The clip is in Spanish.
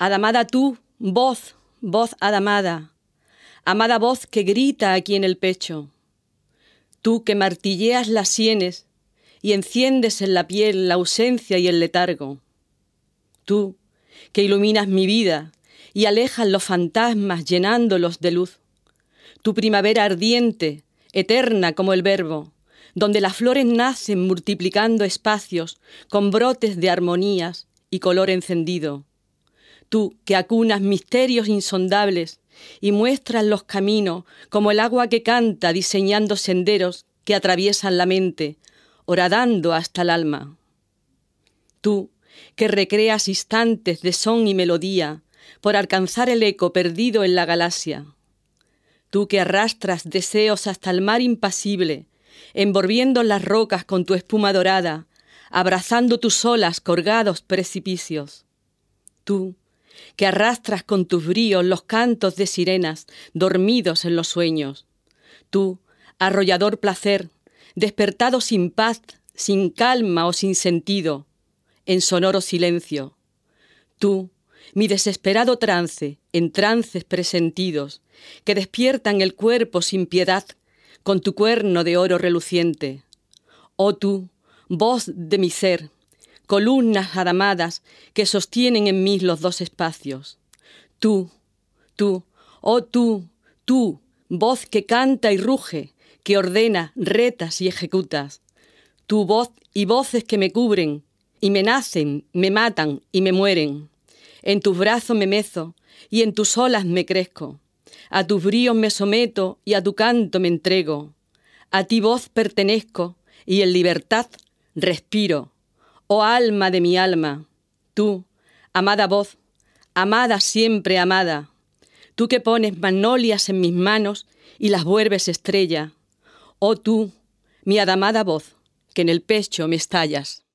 Adamada tú, voz, voz adamada, amada voz que grita aquí en el pecho. Tú que martilleas las sienes y enciendes en la piel la ausencia y el letargo. Tú que iluminas mi vida y alejas los fantasmas llenándolos de luz. Tu primavera ardiente, eterna como el verbo, donde las flores nacen multiplicando espacios con brotes de armonías y color encendido tú que acunas misterios insondables y muestras los caminos como el agua que canta diseñando senderos que atraviesan la mente, horadando hasta el alma. Tú que recreas instantes de son y melodía por alcanzar el eco perdido en la galaxia. Tú que arrastras deseos hasta el mar impasible, envolviendo las rocas con tu espuma dorada, abrazando tus olas colgados precipicios. Tú que arrastras con tus bríos los cantos de sirenas dormidos en los sueños. Tú, arrollador placer, despertado sin paz, sin calma o sin sentido, en sonoro silencio. Tú, mi desesperado trance, en trances presentidos, que despiertan el cuerpo sin piedad, con tu cuerno de oro reluciente. Oh tú, voz de mi ser, columnas adamadas que sostienen en mí los dos espacios. Tú, tú, oh tú, tú, voz que canta y ruge, que ordena, retas y ejecutas. Tu voz y voces que me cubren, y me nacen, me matan y me mueren. En tus brazos me mezo, y en tus olas me crezco. A tus bríos me someto y a tu canto me entrego. A ti voz pertenezco, y en libertad respiro. Oh alma de mi alma, tú, amada voz, amada siempre amada, tú que pones magnolias en mis manos y las vuelves estrella, oh tú, mi adamada voz, que en el pecho me estallas.